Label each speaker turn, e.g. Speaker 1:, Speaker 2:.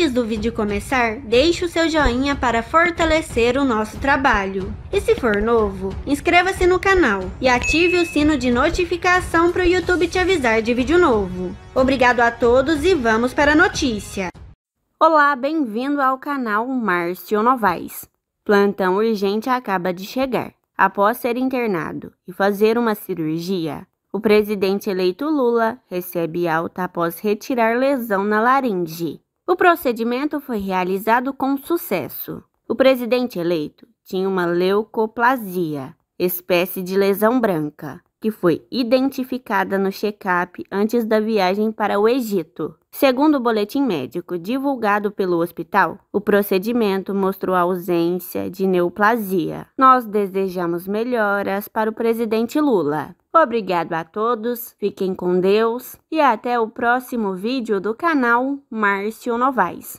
Speaker 1: Antes do vídeo começar, deixe o seu joinha para fortalecer o nosso trabalho. E se for novo, inscreva-se no canal e ative o sino de notificação para o YouTube te avisar de vídeo novo. Obrigado a todos e vamos para a notícia. Olá, bem-vindo
Speaker 2: ao canal Márcio Novaes. Plantão urgente acaba de chegar. Após ser internado e fazer uma cirurgia, o presidente eleito Lula recebe alta após retirar lesão na laringe. O procedimento foi realizado com sucesso. O presidente eleito tinha uma leucoplasia, espécie de lesão branca, que foi identificada no check-up antes da viagem para o Egito. Segundo o boletim médico divulgado pelo hospital, o procedimento mostrou ausência de neoplasia. Nós desejamos melhoras para o presidente Lula. Obrigado a todos, fiquem com Deus e até o próximo vídeo do canal Márcio Novaes.